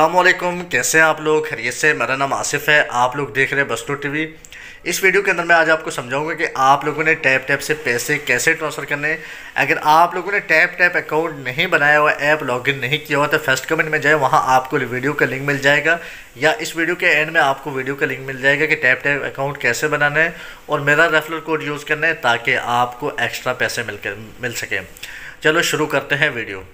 अल्लाम कैसे हैं आप लोग खरीत से मेरा नाम आसिफ है आप लोग देख रहे हैं बसलो टी इस वीडियो के अंदर मैं आज आपको समझाऊंगा कि आप लोगों ने टैप टैप से पैसे कैसे ट्रांसफ़र करने हैं अगर आप लोगों ने टैप टैप अकाउंट नहीं बनाया हुआ ऐप लॉगिन नहीं किया हुआ तो फर्स्ट कमेंट में जाए वहाँ आपको वीडियो का लिंक मिल जाएगा या इस वीडियो के एंड में आपको वीडियो का लिंक मिल जाएगा कि टैप टैप अकाउंट कैसे बनाना है और मेरा रेफरल कोड यूज़ करना है ताकि आपको एक्स्ट्रा पैसे मिल मिल सकें चलो शुरू करते हैं वीडियो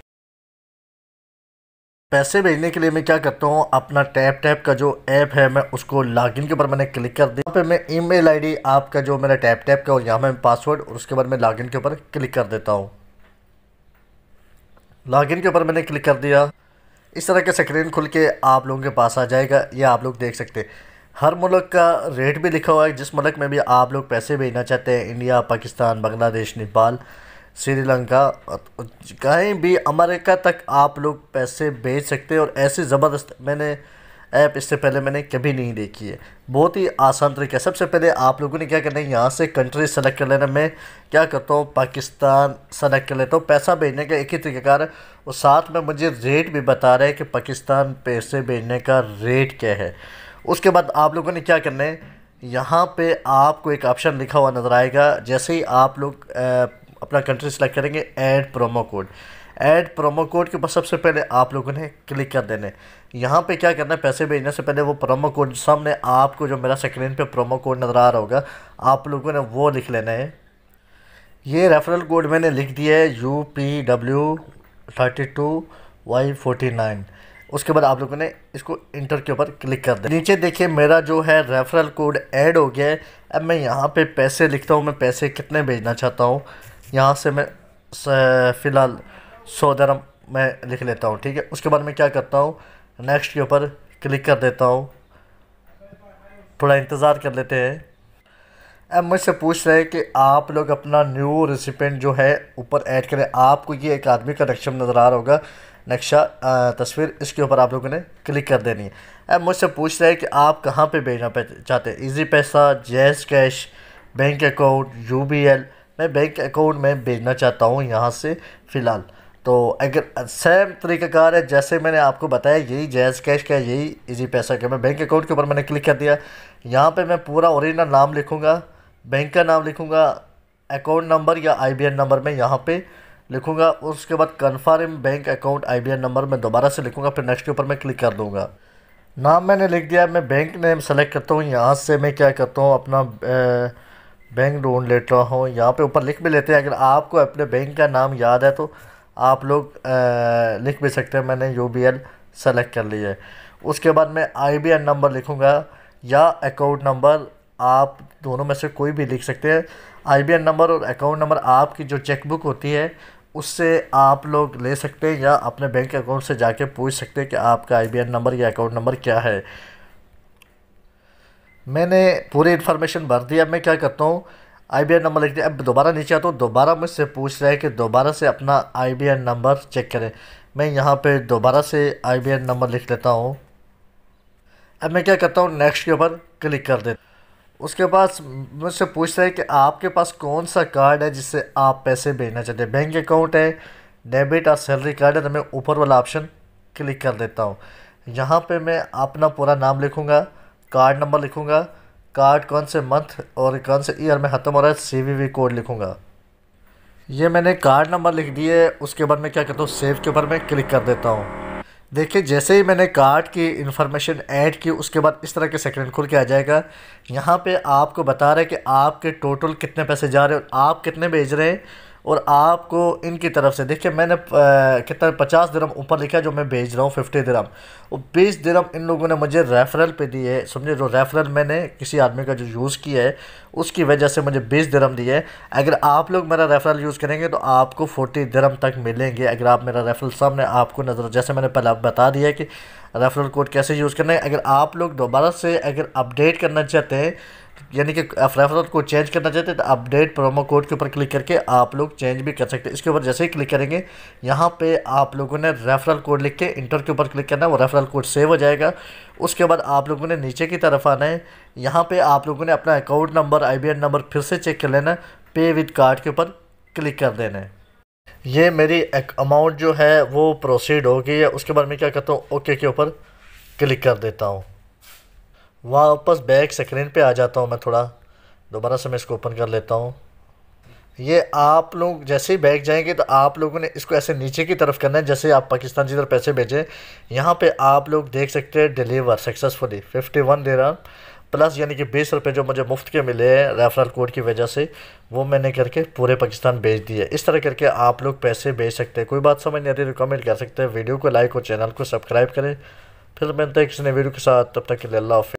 पैसे भेजने के लिए मैं क्या करता हूँ अपना टैप टैप का जो ऐप है मैं उसको लॉगिन के ऊपर मैंने क्लिक कर दिया यहाँ पे मैं ईमेल आईडी आपका जो मेरा टैप टैप का और यहाँ मैं पासवर्ड और उसके बाद मैं लॉगिन के ऊपर क्लिक कर देता हूँ लॉगिन के ऊपर मैंने क्लिक कर दिया इस तरह का स्क्रीन खुल के आप लोगों के पास आ जाएगा यह आप लोग देख सकते हर मुल्क का रेट भी लिखा हुआ है जिस मुल्क में भी आप लोग पैसे भेजना चाहते हैं इंडिया पाकिस्तान बांग्लादेश नेपाल श्रीलंका कहीं भी अमेरिका तक आप लोग पैसे भेज सकते हैं और ऐसे ज़बरदस्त मैंने ऐप इससे पहले मैंने कभी नहीं देखी है बहुत ही आसान तरीका है सबसे पहले आप लोगों ने क्या करना है यहाँ से कंट्री सेलेक्ट कर लेना मैं क्या करता हूँ पाकिस्तान सेलेक्ट कर लेता हूँ पैसा भेजने का एक ही तरीक़ाकार है और साथ में मुझे रेट भी बता रहे हैं कि पाकिस्तान पैसे भेजने का रेट क्या है उसके बाद आप लोगों ने क्या करना है यहाँ पर आपको एक ऑप्शन लिखा हुआ नज़र आएगा जैसे ही आप लोग अपना कंट्री सेलेक्ट करेंगे add promo code add promo code के बाद सबसे पहले आप लोगों ने क्लिक कर देने यहाँ पे क्या करना है पैसे भेजने से पहले वो प्रोमो कोड सामने आपको जो मेरा स्क्रीन पे प्रोमो कोड नज़र आ रहा होगा आप लोगों ने वो लिख लेना है ये रेफरल कोड मैंने लिख दिया है U P W thirty two Y forty nine उसके बाद आप लोगों ने इसको इंटर के ऊपर क्लिक कर दिया नीचे देखिए मेरा जो है रेफरल कोड ऐड हो गया है अब मैं यहाँ पे पैसे लिखता हूँ मैं पैसे कितने भेजना चाहता हूँ यहाँ से मैं फ़िलहाल सौ दरम मैं लिख लेता हूँ ठीक है उसके बाद मैं क्या करता हूँ नेक्स्ट के ऊपर क्लिक कर देता हूँ थोड़ा इंतज़ार कर लेते हैं अब मुझसे पूछ रहे हैं कि आप लोग अपना न्यू रेसिपेंट जो है ऊपर ऐड करें आपको ये एक आदमी का नक्शा नज़र आ रहा होगा नक्शा तस्वीर इसके ऊपर आप लोगों ने क्लिक कर देनी है अब मुझसे पूछ रहे हैं कि आप कहाँ पे भेजना चाहते हैं इजी पैसा जैस cash bank account U B L मैं बैंक अकाउंट में भेजना चाहता हूँ यहाँ से फ़िलहाल तो अगर सेम तरीक़ाकार है जैसे मैंने आपको बताया यही जैज़ कैश का यही इजी पैसा का मैं बैंक अकाउंट के ऊपर मैंने क्लिक कर दिया यहाँ पे मैं पूरा ओरिजिनल नाम लिखूँगा बैंक का नाम लिखूँगा अकाउंट नंबर या आईबीएन नंबर में यहाँ पे लिखूँगा उसके बाद confirm bank account I number मैं दोबारा से लिखूँगा फिर नेक्स्ट के ऊपर मैं क्लिक कर दूँगा नाम मैंने लिख दिया मैं बैंक नेम सेलेक्ट करता हूँ यहाँ से मैं क्या करता हूँ अपना बैंक ढूंढ लेता हूँ यहाँ पे ऊपर लिख भी लेते हैं अगर आपको अपने बैंक का नाम याद है तो आप लोग आ, लिख भी सकते हैं मैंने यू बी एल सेलेक्ट कर लिया है उसके बाद मैं आई बी एन नंबर लिखूँगा या अकाउंट नंबर आप दोनों में से कोई भी लिख सकते हैं आई बी एन नंबर और अकाउंट नंबर आपकी जो चेकबुक होती है उससे आप लोग ले सकते हैं या अपने बैंक अकाउंट से जाके पूछ सकते हैं कि आपका आई बी एन नंबर या अकाउंट नंबर क्या है मैंने पूरी इन्फॉर्मेशन भर दी अब मैं क्या करता हूँ आई बी नंबर लिख दिया अब दोबारा नीचे आता हूँ दोबारा मुझसे पूछ रहा है कि दोबारा से अपना आई बी नंबर चेक करें मैं यहाँ पे दोबारा से आई बी नंबर लिख लेता हूँ अब मैं क्या करता हूँ नेक्स्ट के ऊपर क्लिक कर दे उसके बाद मुझसे पूछ रहा है कि आपके पास कौन सा कार्ड है जिससे आप पैसे भेजना चाहते हैं बैंक अकाउंट है डेबिट और सैलरी कार्ड है तो मैं ऊपर वाला ऑप्शन क्लिक कर देता हूँ यहाँ पर मैं अपना पूरा नाम लिखूँगा कार्ड नंबर लिखूँगा कार्ड कौन से मंथ और कौन से ईयर में ख़त्म हो रहा है सी कोड लिखूँगा ये मैंने कार्ड नंबर लिख दिए उसके बाद मैं क्या करता हूँ सेव के ऊपर मैं क्लिक कर देता हूँ देखिए जैसे ही मैंने कार्ड की इन्फॉर्मेशन ऐड की उसके बाद इस तरह के सेकंड खुल के आ जाएगा यहाँ पे आपको बता रहे हैं कि आपके टोटल कितने पैसे जा रहे हैं और आप कितने भेज रहे हैं और आपको इनकी तरफ से देखिए मैंने कितना पचास दरम ऊपर लिखा जो मैं भेज रहा हूँ फिफ्टी दरम और बीस दरम इन लोगों ने मुझे रेफरल पे दिए है समझे जो रेफरल मैंने किसी आदमी का जो यूज़ किया है उसकी वजह से मुझे बीस दरम दिए है अगर आप लोग मेरा रेफरल यूज़ करेंगे तो आपको फोर्टी दरम तक मिलेंगे अगर आप मेरा रेफरल सामने आपको नज़र जैसे मैंने पहले बता दिया कि रेफरल कोड कैसे यूज़ करना है अगर आप लोग दोबारा से अगर अपडेट करना चाहते हैं यानी कि रेफरल कोड चेंज करना चाहते हैं तो अपडेट प्रोमो कोड के ऊपर क्लिक करके आप लोग चेंज भी कर सकते हैं इसके ऊपर जैसे ही क्लिक करेंगे यहाँ पे आप लोगों ने रेफरल कोड लिख के इंटर के ऊपर क्लिक करना है वो रेफरल कोड सेव हो जाएगा उसके बाद आप लोगों ने नीचे की तरफ आना है यहाँ पर आप लोगों ने अपना अकाउंट नंबर आई नंबर फिर से चेक कर लेना है पे विद कार्ड के ऊपर क्लिक कर देना है ये मेरी अमाउंट जो है वो प्रोसीड हो गई है उसके बाद मैं क्या करता हूँ ओके के ऊपर क्लिक कर देता हूँ वापस बैक स्क्रीन पे आ जाता हूँ मैं थोड़ा दोबारा से मैं इसको ओपन कर लेता हूँ ये आप लोग जैसे ही बैग जाएंगे तो आप लोगों ने इसको ऐसे नीचे की तरफ करना है जैसे आप पाकिस्तान जिधर पैसे भेजें यहाँ पे आप लोग देख सकते हैं डिलीवर सक्सेसफुली फिफ्टी वन दे रहा प्लस यानी कि बीस रुपये जो मुझे मुफ्त के मिले हैं रेफरल कोड की वजह से वो मैंने करके पूरे पाकिस्तान भेज दिए इस तरह करके आप लोग पैसे भेज सकते हैं कोई बात समझ नहीं आती रिकमेंड कर सकते हैं वीडियो को लाइक और चैनल को सब्सक्राइब करें फिर मिलते हैं किसी ने वीडियो के साथ तब तक के लिए अल्लाह